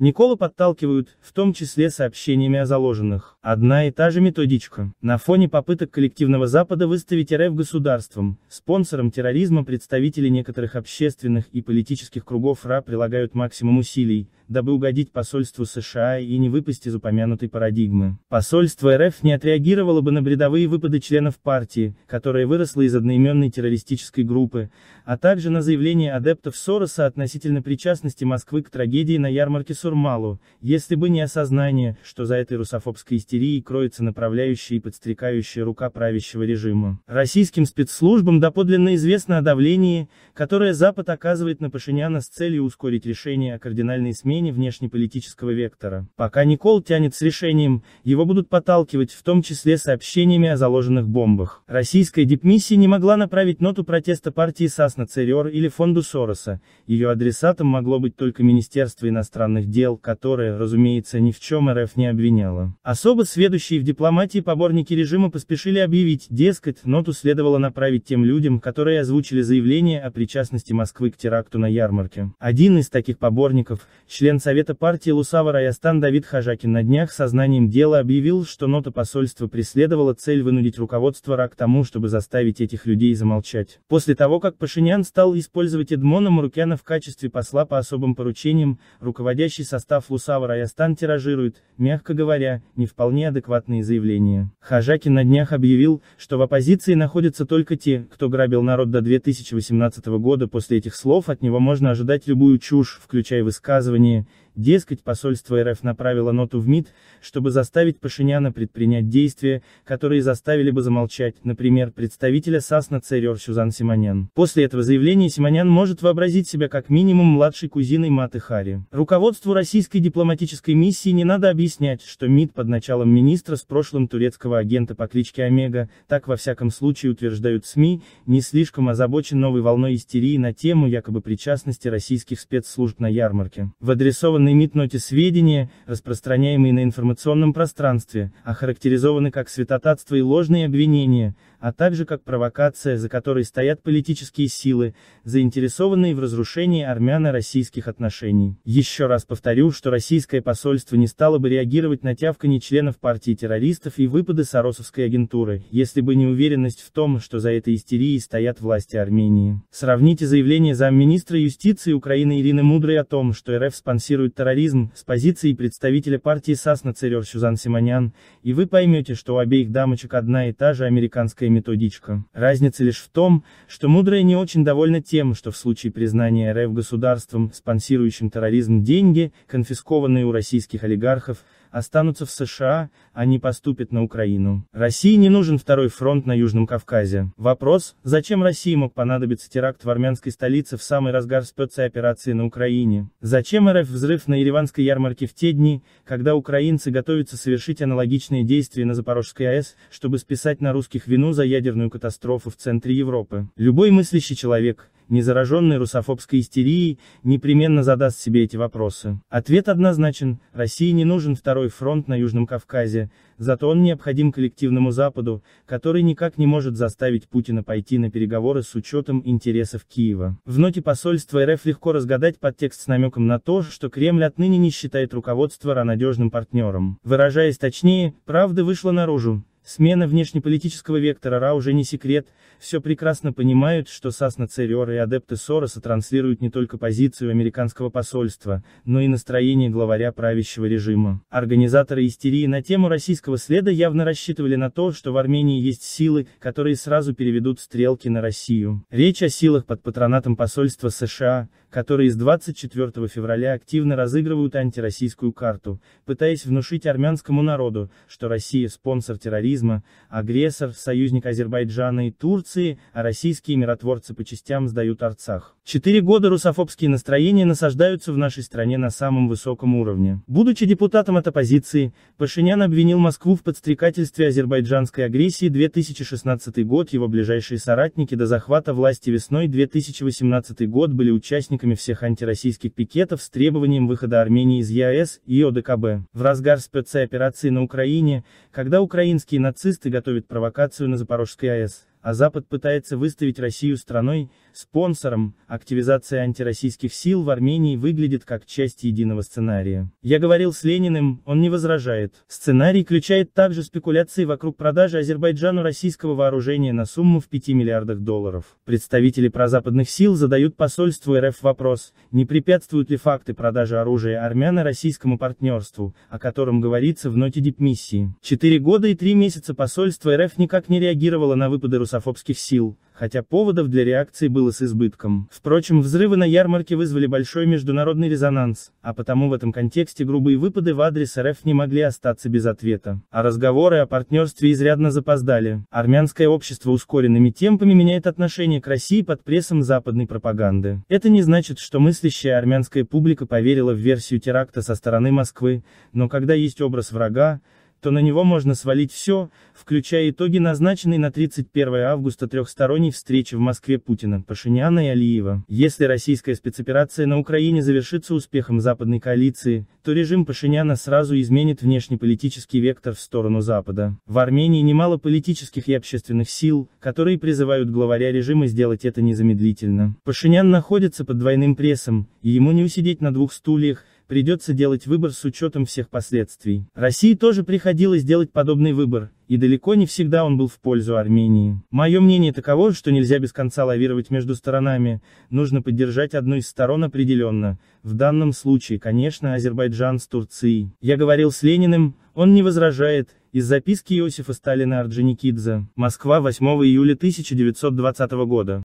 Никола подталкивают, в том числе сообщениями о заложенных. Одна и та же методичка. На фоне попыток коллективного Запада выставить РФ государством, спонсором терроризма представители некоторых общественных и политических кругов РА прилагают максимум усилий, дабы угодить посольству США и не выпасть из упомянутой парадигмы. Посольство РФ не отреагировало бы на бредовые выпады членов партии, которая выросла из одноименной террористической группы, а также на заявление адептов Сороса относительно причастности Москвы к трагедии на ярмарке Сурмалу, если бы не осознание, что за этой русофобской истерией кроется направляющая и подстрекающая рука правящего режима. Российским спецслужбам доподлинно известно о давлении, которое Запад оказывает на Пашиняна с целью ускорить решение о кардинальной смене внешнеполитического вектора. Пока Никол тянет с решением, его будут подталкивать в том числе сообщениями о заложенных бомбах. Российская дипмиссия не могла направить ноту протеста партии САС на ЦРИОР или фонду Сороса, ее адресатом могло быть только Министерство иностранных дел, которое, разумеется, ни в чем РФ не обвиняла. Особо сведущие в дипломатии поборники режима поспешили объявить, дескать, ноту следовало направить тем людям, которые озвучили заявление о причастности Москвы к теракту на ярмарке. Один из таких поборников, член Совета партии Лусавара Ястан Давид Хажакин на днях сознанием дела объявил, что нота посольства преследовала цель вынудить руководство РАК тому, чтобы заставить этих людей замолчать. После того, как Пашинян стал использовать Эдмона Марукяна в качестве посла по особым поручениям, руководящий общий состав УСАВ Раястан тиражирует, мягко говоря, не вполне адекватные заявления. Хажакин на днях объявил, что в оппозиции находятся только те, кто грабил народ до 2018 года. После этих слов от него можно ожидать любую чушь, включая высказывание. Дескать, посольство РФ направило ноту в МИД, чтобы заставить Пашиняна предпринять действия, которые заставили бы замолчать, например, представителя САС на ЦРЮР Сюзан Симонян. После этого заявления Симонян может вообразить себя как минимум младшей кузиной Маты Хари. Руководству российской дипломатической миссии не надо объяснять, что МИД под началом министра с прошлым турецкого агента по кличке Омега, так во всяком случае утверждают СМИ, не слишком озабочен новой волной истерии на тему якобы причастности российских спецслужб на ярмарке. В адресованном Данные митноте сведения, распространяемые на информационном пространстве, охарактеризованы как святотатство и ложные обвинения, а также как провокация, за которой стоят политические силы, заинтересованные в разрушении армяно-российских отношений. Еще раз повторю, что российское посольство не стало бы реагировать на тявканье членов партии террористов и выпады Соросовской агентуры, если бы не уверенность в том, что за этой истерией стоят власти Армении. Сравните заявление замминистра юстиции Украины Ирины Мудрой о том, что РФ спонсирует терроризм, с позиции представителя партии САС Нацерер Сюзан Симонян, и вы поймете, что у обеих дамочек одна и та же американская методичка. Разница лишь в том, что мудрые не очень довольны тем, что в случае признания РФ государством, спонсирующим терроризм деньги, конфискованные у российских олигархов, останутся в США, а не поступят на Украину. России не нужен второй фронт на Южном Кавказе. Вопрос, зачем России мог понадобиться теракт в армянской столице в самый разгар спецоперации на Украине? Зачем РФ взрыв на Ереванской ярмарке в те дни, когда украинцы готовятся совершить аналогичные действия на Запорожской АЭС, чтобы списать на русских вину за ядерную катастрофу в центре Европы? Любой мыслящий человек, незараженный русофобской истерией, непременно задаст себе эти вопросы. Ответ однозначен, России не нужен второй фронт на Южном Кавказе, зато он необходим коллективному Западу, который никак не может заставить Путина пойти на переговоры с учетом интересов Киева. В ноте посольства РФ легко разгадать подтекст с намеком на то, что Кремль отныне не считает руководство надежным партнером. Выражаясь точнее, правда вышла наружу, Смена внешнеполитического вектора РА уже не секрет, все прекрасно понимают, что Сасна Церер и адепты Сороса транслируют не только позицию американского посольства, но и настроение главаря правящего режима. Организаторы истерии на тему российского следа явно рассчитывали на то, что в Армении есть силы, которые сразу переведут стрелки на Россию. Речь о силах под патронатом посольства США, которые с 24 февраля активно разыгрывают антироссийскую карту, пытаясь внушить армянскому народу, что Россия спонсор терроризма терроризма, агрессор, союзник Азербайджана и Турции, а российские миротворцы по частям сдают Арцах. Четыре года русофобские настроения насаждаются в нашей стране на самом высоком уровне. Будучи депутатом от оппозиции, Пашинян обвинил Москву в подстрекательстве азербайджанской агрессии 2016 год, его ближайшие соратники до захвата власти весной 2018 год были участниками всех антироссийских пикетов с требованием выхода Армении из ЕАЭС и ОДКБ. В разгар спецоперации на Украине, когда украинские нацисты готовят провокацию на Запорожской АЭС а Запад пытается выставить Россию страной, спонсором, активизация антироссийских сил в Армении выглядит как часть единого сценария. Я говорил с Лениным, он не возражает. Сценарий включает также спекуляции вокруг продажи Азербайджану российского вооружения на сумму в 5 миллиардах долларов. Представители прозападных сил задают посольству РФ вопрос, не препятствуют ли факты продажи оружия армян российскому партнерству, о котором говорится в ноте дипмиссии. Четыре года и три месяца посольство РФ никак не реагировало на выпады Русалки русофобских сил, хотя поводов для реакции было с избытком. Впрочем, взрывы на ярмарке вызвали большой международный резонанс, а потому в этом контексте грубые выпады в адрес РФ не могли остаться без ответа. А разговоры о партнерстве изрядно запоздали. Армянское общество ускоренными темпами меняет отношение к России под прессом западной пропаганды. Это не значит, что мыслящая армянская публика поверила в версию теракта со стороны Москвы, но когда есть образ врага, то на него можно свалить все, включая итоги назначенной на 31 августа трехсторонней встречи в Москве Путина, Пашиняна и Алиева. Если российская спецоперация на Украине завершится успехом западной коалиции, то режим Пашиняна сразу изменит внешнеполитический вектор в сторону Запада. В Армении немало политических и общественных сил, которые призывают главаря режима сделать это незамедлительно. Пашинян находится под двойным прессом, и ему не усидеть на двух стульях, придется делать выбор с учетом всех последствий. России тоже приходилось делать подобный выбор, и далеко не всегда он был в пользу Армении. Мое мнение таково, что нельзя без конца лавировать между сторонами, нужно поддержать одну из сторон определенно, в данном случае, конечно, Азербайджан с Турцией. Я говорил с Лениным, он не возражает, из записки Иосифа Сталина Орджоникидзе, Москва 8 июля 1920 года.